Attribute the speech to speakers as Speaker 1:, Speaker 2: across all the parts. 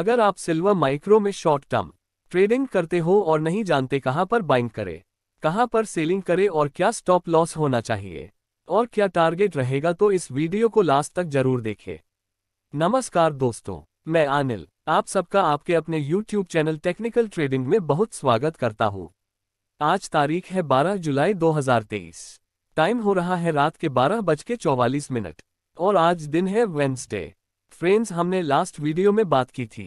Speaker 1: अगर आप silver micro में शॉर्ट टर्म ट्रेडिंग करते हो और नहीं जानते कहां पर बाइंग करें कहां पर सेलिंग करें और क्या स्टॉप लॉस होना चाहिए और क्या टारगेट रहेगा तो इस वीडियो को लास्ट तक जरूर देखें नमस्कार दोस्तों मैं आनिल आप सबका आपके अपने यूट्यूब चैनल टेक्निकल ट्रेडिंग में बहुत स्वागत करता हूँ आज तारीख है 12 जुलाई 2023 टाइम हो रहा है रात के बारह बज के चौवालीस मिनट और आज दिन है वेंसडे फ्रेंड्स हमने लास्ट वीडियो में बात की थी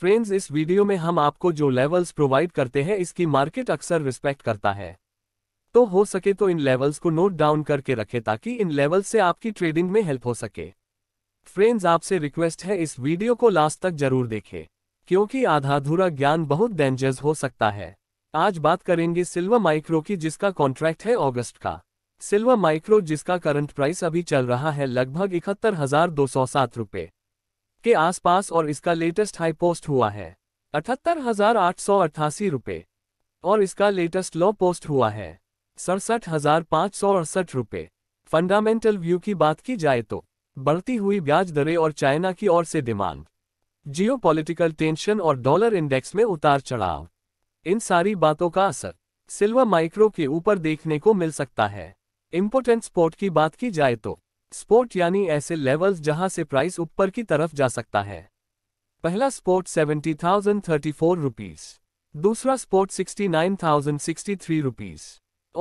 Speaker 1: फ्रेंड्स इस वीडियो में हम आपको जो लेवल्स प्रोवाइड करते हैं इसकी मार्केट अक्सर रिस्पेक्ट करता है तो हो सके तो इन लेवल्स को नोट डाउन करके रखें ताकि इन लेवल्स से आपकी ट्रेडिंग में हेल्प हो सके फ्रेंड्स आपसे रिक्वेस्ट है इस वीडियो को लास्ट तक जरूर देखें क्योंकि आधा अधूरा ज्ञान बहुत डेंजर्स हो सकता है आज बात करेंगे सिल्वर माइक्रो की जिसका कॉन्ट्रैक्ट है ऑगस्ट का सिल्वर माइक्रो जिसका करंट प्राइस अभी चल रहा है लगभग इकहत्तर हजार दो सौ सात रुपये के आसपास और इसका लेटेस्ट हाई पोस्ट हुआ है अठहत्तर हजार आठ सौ अट्ठासी रुपये और इसका लेटेस्ट लो पोस्ट हुआ है सड़सठ हजार पाँच सौ अड़सठ रुपये फंडामेंटल व्यू की बात की जाए तो बढ़ती हुई ब्याज दरें और चाइना की ओर से डिमांड जियोपॉलिटिकल टेंशन और डॉलर इंडेक्स में उतार चढ़ाव इन सारी बातों का असर सिल्वर माइक्रो के ऊपर देखने को मिल सकता है इम्पोर्टेंट स्पोर्ट की बात की जाए तो स्पोर्ट यानी ऐसे लेवल्स जहां से प्राइस ऊपर की तरफ जा सकता है पहला support seventy thousand thirty four rupees दूसरा support sixty nine thousand sixty three rupees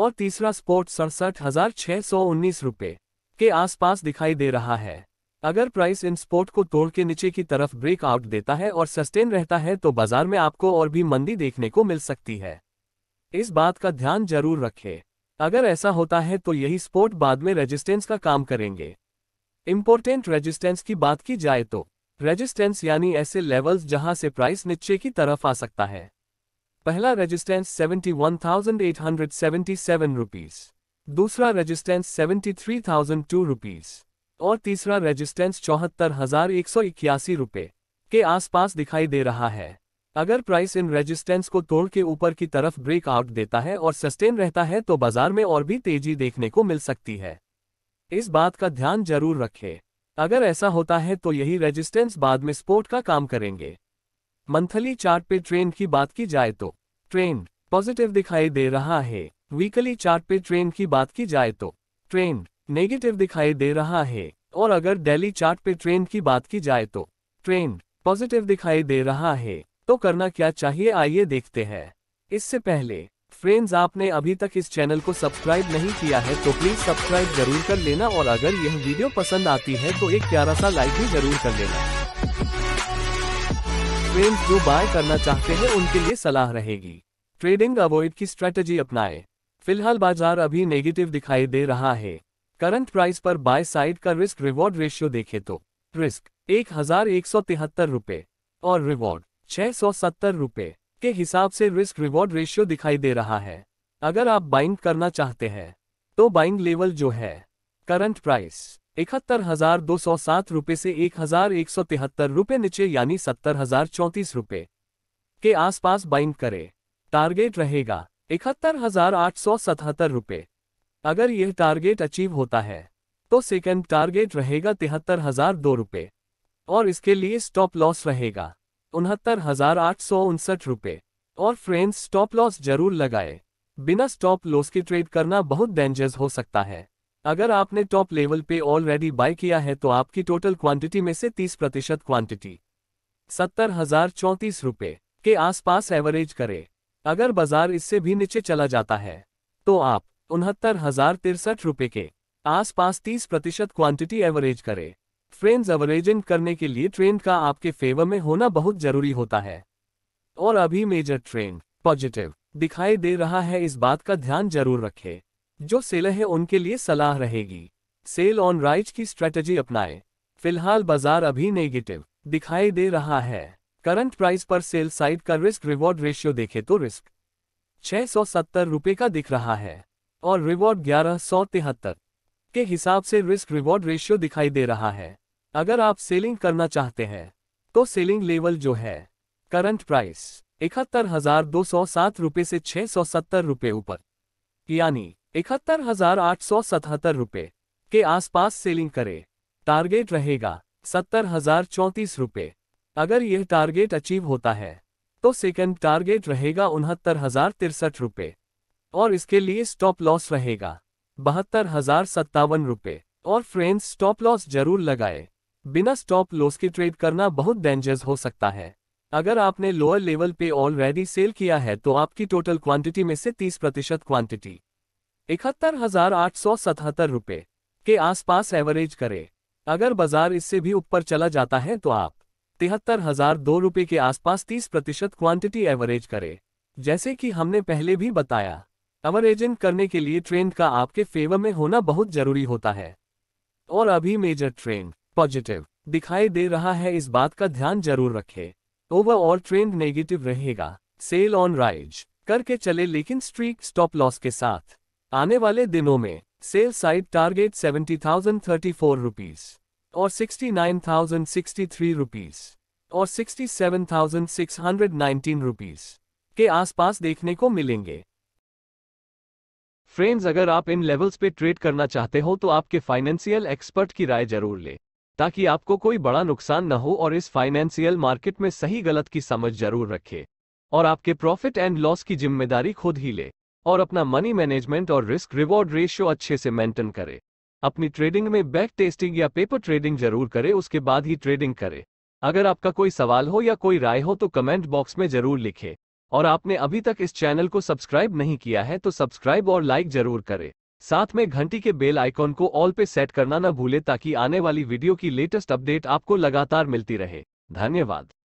Speaker 1: और तीसरा स्पोर्ट सड़सठ हजार छह सौ उन्नीस रुपए के आसपास दिखाई दे रहा है अगर प्राइस इन स्पोर्ट को तोड़ के नीचे की तरफ ब्रेकआउट देता है और सस्टेन रहता है तो बाजार में आपको और भी मंदी देखने को मिल सकती है इस बात का ध्यान जरूर रखें अगर ऐसा होता है तो यही स्पोर्ट बाद में रेजिस्टेंस का काम करेंगे इम्पोर्टेंट रेजिस्टेंस की बात की जाए तो रेजिस्टेंस यानी ऐसे लेवल्स जहां से प्राइस नीचे की तरफ आ सकता है पहला resistance seventy one thousand eight hundred seventy seven rupees दूसरा resistance seventy three thousand two rupees और तीसरा रेजिस्टेंस चौहत्तर हजार एक सौ इक्यासी के आसपास दिखाई दे रहा है अगर प्राइस इन रेजिस्टेंस को तोड़ के ऊपर की तरफ ब्रेक आउट देता है और सस्टेन रहता है तो बाजार में और भी तेजी देखने को मिल सकती है इस बात का ध्यान जरूर रखें अगर ऐसा होता है तो यही रेजिस्टेंस बाद में स्पोर्ट का काम करेंगे मंथली चार्ट पे ट्रेंड की बात की जाए तो ट्रेंड पॉजिटिव दिखाई दे रहा है वीकली चार्ट पे ट्रेंड की बात की जाए तो ट्रेंड नेगेटिव दिखाई दे रहा है और अगर डेली चार्ट पे ट्रेंड की बात की जाए तो ट्रेंड पॉजिटिव दिखाई दे रहा है तो करना क्या चाहिए आइए देखते हैं इससे पहले फ्रेंड्स आपने अभी तक इस चैनल को सब्सक्राइब नहीं किया है तो प्लीज सब्सक्राइब जरूर कर लेना और अगर यह वीडियो पसंद आती है तो एक प्यारा सा लाइक भी जरूर कर लेना फ्रेंड्स जो बाय करना चाहते हैं उनके लिए सलाह रहेगी ट्रेडिंग अवॉइड की स्ट्रेटेजी अपनाए फिलहाल बाजार अभी नेगेटिव दिखाई दे रहा है करंट प्राइस पर बाय साइड का रिस्क रिवॉर्ड रेशियो देखे तो रिस्क एक हजार एक सौ तिहत्तर और रिवॉर्ड 670 रुपए के हिसाब से रिस्क रिवॉर्ड रेशियो दिखाई दे रहा है अगर आप बाइंग करना चाहते हैं तो बाइंग लेवल जो है करंट प्राइस इकहत्तर हजार दो सौ सात रुपये से एक हजार एक सौ तिहत्तर रुपये नीचे यानी सत्तर हजार चौंतीस रुपये के आसपास बाइंग करें टारगेट रहेगा इकहत्तर हजार आठ सौ सतहत्तर रुपये अगर यह टारगेट अचीव होता है तो सेकंड टारगेट रहेगा तिहत्तर हजार दो रुपये और इसके लिए स्टॉप लॉस रहेगा उनहत्तर हजार आठ सौ उनसठ रुपये और फ्रेंड्स स्टॉप लॉस जरूर लगाए बिना स्टॉप लॉस के ट्रेड करना बहुत डेंजर्स हो सकता है अगर आपने टॉप लेवल पे ऑलरेडी बाय किया है तो आपकी टोटल क्वांटिटी में से 30 प्रतिशत क्वांटिटी सत्तर हजार चौंतीस रुपये के आसपास एवरेज करें अगर बाजार इससे भी नीचे चला जाता है तो आप उनहत्तर हजार तिरसठ रुपये के आसपास 30 प्रतिशत क्वांटिटी एवरेज करें फ्रेंड्स अवरेजेंट करने के लिए ट्रेंड का आपके फेवर में होना बहुत जरूरी होता है और अभी मेजर ट्रेंड पॉजिटिव दिखाई दे रहा है इस बात का ध्यान जरूर रखें जो सेलर है उनके लिए सलाह रहेगी सेल ऑन राइज की स्ट्रेटजी अपनाएं फिलहाल बाजार अभी नेगेटिव दिखाई दे रहा है करंट प्राइस पर सेल साइड का रिस्क रिवॉर्ड रेशियो देखे तो रिस्क छह सौ सत्तर का दिख रहा है और रिवॉर्ड ग्यारह सौ तिहत्तर के हिसाब से रिस्क रिवॉर्ड रेशियो दिखाई दे रहा है अगर आप सेलिंग करना चाहते हैं तो सेलिंग लेवल जो है करंट प्राइस इकहत्तर हजार दो सौ सात रुपये से छह सौ सत्तर रुपये ऊपर यानी इकहत्तर हजार आठ सौ सतहत्तर रुपये के आसपास सेलिंग करें टारगेट रहेगा सत्तर हजार चौंतीस रुपये अगर यह टारगेट अचीव होता है तो सेकंड टारगेट रहेगा उनहत्तर हजार तिरसठ रुपये और इसके लिए स्टॉप लॉस रहेगा बहत्तर हजार सत्तावन रुपये और फ्रेंड्स स्टॉप लॉस जरूर लगाए बिना स्टॉप लॉस के ट्रेड करना बहुत डेंजरस हो सकता है अगर आपने लोअर लेवल पे ऑलरेडी सेल किया है तो आपकी टोटल क्वांटिटी में से 30 प्रतिशत क्वांटिटी इकहत्तर हजार आठ सौ सतहत्तर के आसपास एवरेज करें अगर बाजार इससे भी ऊपर चला जाता है तो आप तिहत्तर हजार दो के आसपास 30 प्रतिशत क्वांटिटी एवरेज करें जैसे कि हमने पहले भी बताया एवरेजिंग करने के लिए ट्रेंड का आपके फेवर में होना बहुत जरूरी होता है और अभी मेजर ट्रेंड पॉजिटिव दिखाई दे रहा है इस बात का ध्यान जरूर रखें ओवरऑल ट्रेंड नेगेटिव रहेगा सेल ऑन राइज करके चले लेकिन स्ट्रीक स्टॉप लॉस के साथ आने वाले दिनों में sell side target seventy thousand thirty four rupees और sixty nine thousand sixty three rupees और sixty seven thousand six hundred nineteen rupees के आसपास देखने को मिलेंगे फ्रेंड्स अगर आप इन लेवल्स पे ट्रेड करना चाहते हो तो आपके फाइनेंशियल एक्सपर्ट की राय जरूर लें ताकि आपको कोई बड़ा नुकसान न हो और इस फाइनेंशियल मार्केट में सही गलत की समझ जरूर रखे और आपके प्रॉफिट एंड लॉस की जिम्मेदारी खुद ही ले और अपना मनी मैनेजमेंट और रिस्क रिवॉर्ड रेशियो अच्छे से मेंटेन करे अपनी ट्रेडिंग में बैक टेस्टिंग या पेपर ट्रेडिंग जरूर करे उसके बाद ही ट्रेडिंग करे अगर आपका कोई सवाल हो या कोई राय हो तो कमेंट बॉक्स में जरूर लिखे और आपने अभी तक इस चैनल को सब्सक्राइब नहीं किया है तो सब्सक्राइब और लाइक जरूर करें साथ में घंटी के बेल आइकॉन को ऑल पे सेट करना न भूले ताकि आने वाली वीडियो की लेटेस्ट अपडेट आपको लगातार मिलती रहे धन्यवाद